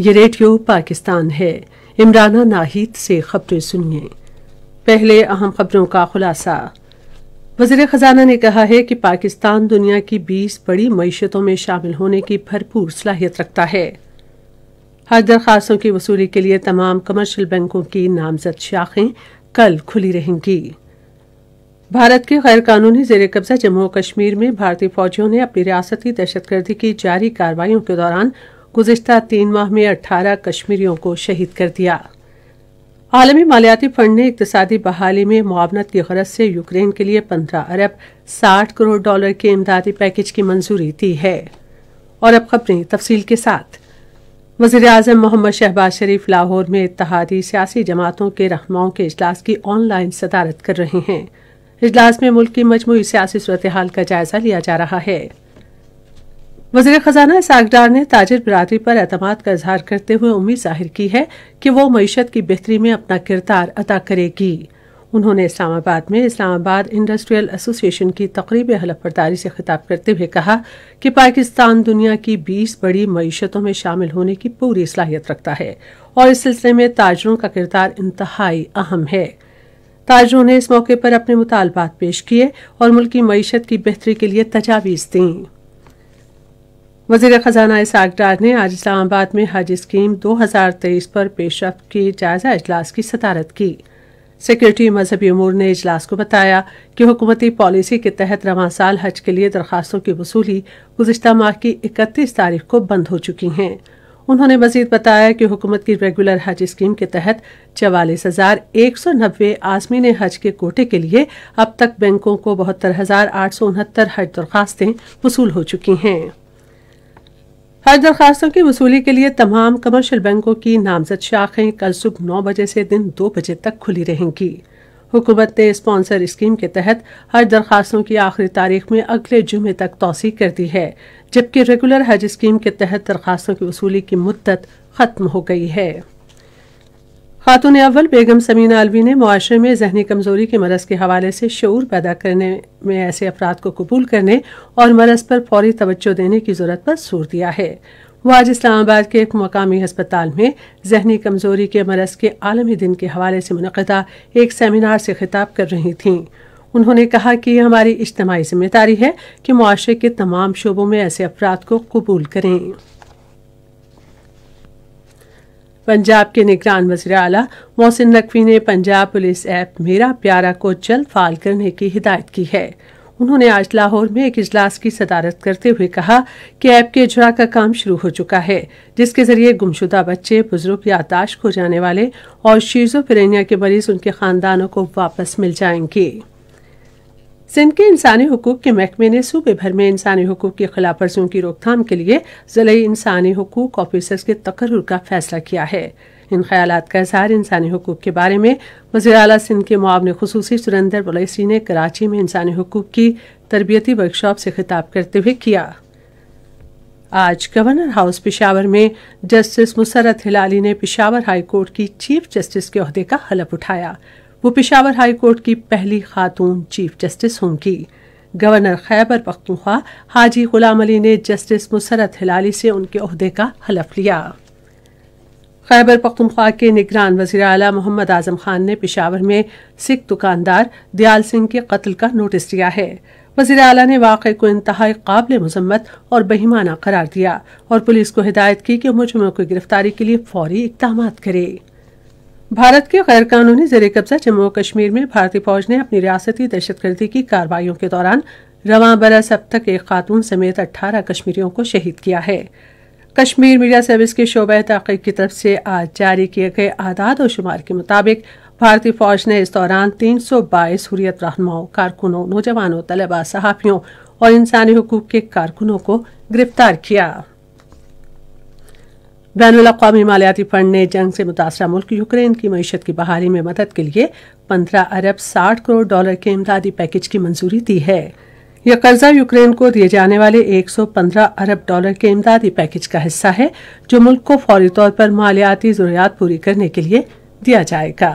ये रेडियो पाकिस्तान है इमराना नाहिद से खबरें सुनिए पहले अहम खबरों का खुलासा वजीर खजाना ने कहा है कि पाकिस्तान दुनिया की 20 बड़ी मीशतों में शामिल होने की भरपूर सलाहियत रखता है हर दरखास्तों की वसूली के लिए तमाम कमर्शियल बैंकों की नामजद शाखें कल खुली रहेंगी भारत के गैर कानूनी जेर कब्जा जम्मू कश्मीर में भारतीय फौजियों ने अपनी रियासती दहशतगर्दी की जारी कार्रवाई के दौरान गुजशत तीन माह में अठारह कश्मीरियों को शहीद कर दिया आलमी मालियाती फंड ने इकतदी बहाली में मुआवनत की गरज से यूक्रेन के लिए पंद्रह अरब साठ करोड़ डॉलर के इमदादी पैकेज की मंजूरी दी है और अब खबरें तफसील के साथ वजीर अजम मोहम्मद शहबाज शरीफ लाहौर में इतिहादी सियासी जमातों के रहनुमाओं के अजलास की ऑनलाइन सदारत कर रहे हैं इजलास में मुल्क की मजमू सियासी सूरत हाल का जायजा लिया जा रहा है वजीर खजाना इसकडार ने ताजर बरदरी पर अतमाद का इजहार करते हुए उम्मीद जाहिर की है कि वो मीशत की बेहतरी में अपना किरदार अदा करेगी उन्होंने इस्लामाबाद में इस्लामाबाद इंडस्ट्रियल एसोसिएशन की तकरीब हलफबरदारी से खिताब करते हुए कहा कि पाकिस्तान दुनिया की बीस बड़ी मीशतों में शामिल होने की पूरी सलाहियत रखता है और इस सिलसिले में ताजरों का किरदार इंतहाई अहम है ताजरों ने इस मौके पर अपने मुतालबात पेश किए और मुल्क की मीशत की बेहतरी के लिए तजावीज़ दीं वजीर खजाना इसाक डार ने आज इस्लामाबाद में हज स्कीम 2023 पर पेशरफ की जायजा इजलास की सदारत की सिक्योरिटी मजहबी अमूर ने इजलास को बताया कि हुकूमती पॉलिसी के तहत रवा साल हज के लिए दरख्वास्तों की वसूली गुजशत माह की इकतीस तारीख को बंद हो चुकी हैं उन्होंने मजीद बताया कि हुकूमत की रेगुलर हज स्कीम के तहत चवालीस हजार एक सौ नब्बे आजमीन हज के कोटे के लिए अब तक बैंकों को बहत्तर हजार आठ सौ उनहत्तर हज दरखास्तें वसूल हो चुकी हैं हज दरखास्तों की वसूली के लिए तमाम कमर्शियल बैंकों की नामजद शाखें कल सुबह नौ बजे से दिन दो बजे तक खुली रहेंगी हुकूमत ने स्पॉन्सर स्कीम के तहत हज दरखास्तों की आखिरी तारीख में अगले जुमे तक तोसी कर दी है जबकि रेगुलर हज स्कीम के तहत दरखास्तों की वसूली की मुद्दत खत्म हो गई है खातून अव्वल बेगम समीना अलवी ने मुआरे में जहनी कमजोरी के मरज के हवाले से शूर पैदा करने में ऐसे अफराद को कबूल करने और मरज पर फौरी तवज्जो देने की जरूरत पर जोर दिया है वो आज इस्लामाबाद के एक मकामी अस्पताल में जहनी कमजोरी के मरज के आलमी दिन के हवाले से मुनदा एक सेमिनार से खिताब कर रही थीं उन्होंने कहा कि यह हमारी इज्तमाही जिम्मेदारी है कि मुआरे के तमाम शोबों में ऐसे अफराद को कबूल करें पंजाब के निगरान वजीर अला मोहसिन नकवी ने पंजाब पुलिस ऐप मेरा प्यारा को जल्द फाल करने की हिदायत की है उन्होंने आज लाहौर में एक इजलास की सदारत करते हुए कहा कि ऐप के इजरा का काम शुरू हो चुका है जिसके जरिए गुमशुदा बच्चे बुजुर्ग याताश खो जाने वाले और शीजो फिरनिया के मरीज उनके खानदानों को वापस मिल जाएंगे सिंध के इंसानी हकूक के महकमे ने सूबे भर में इंसानी हकूक की खिलाफ वर्जियों की रोकथाम के लिए जिले इंसानी हकूक ऑफिसर्स के तकर का फैसला किया है इन ख्याल का इजहार इंसानी हकूक के बारे में वजी अला सिंध के मुआवन खसूसी सुरेंद्र बलेसी ने कराची में इंसानी हकूक की तरबियती वर्कशॉप से खिताब करते हुए किया आज गवर्नर हाउस पिशावर में जस्टिस मुसरत हिलाली ने पिशावर हाई कोर्ट की चीफ जस्टिस के अहदे का हलफ उठाया वो पिशावर हाई कोर्ट की पहली खातून चीफ जस्टिस होंगी गवर्नर खैबर पख्तूनख्वा हाजी गुलाम अली ने जस्टिस मुसरत हिलाली से उनके अहदे का हलफ लिया खैबर पख्तनख्वा के निगरान वजीर अला मोहम्मद आजम खान ने पिशावर में सिख दुकानदार दयाल सिंह के कत्ल का नोटिस दिया है वजीर अला ने वाक़े को इंतहा काबिल मजम्मत और बहिमाना करार दिया और पुलिस को हिदायत की कि मुजरमों की गिरफ्तारी के लिए फौरी इकदाम करे भारत के गैर कानूनी जेर कब्जा जम्मू कश्मीर में भारतीय फौज ने अपनी रियासती दहशत गर्दी की कार्रवाइयों के दौरान रवान बरस अब तक एक खातून समेत 18 कश्मीरियों को शहीद किया है कश्मीर मीडिया सर्विस के शोबे तहकीक की तरफ से आज जारी किए गए आदाद और शुमार के मुताबिक भारतीय फौज ने इस दौरान 322 हुरियत रहनुमाओं कारकुनों नौजवानों तलबा सहाफियों और इंसानी हकूक के कारकुनों को गिरफ्तार किया बैन अवी मालियाती फंड ने जंग से मुतासर मुल्क यूक्रेन की मीशत की बहाली में मदद के लिए पंद्रह अरब साठ करोड़ डॉलर के इमदादी पैकेज की मंजूरी दी है यह कर्जा यूक्रेन को दिए जाने वाले 115 अरब डॉलर के इमदादी पैकेज का हिस्सा है जो मुल्क को फौरी तौर पर मालियाती जरूरियात पूरी करने के लिए दिया जाएगा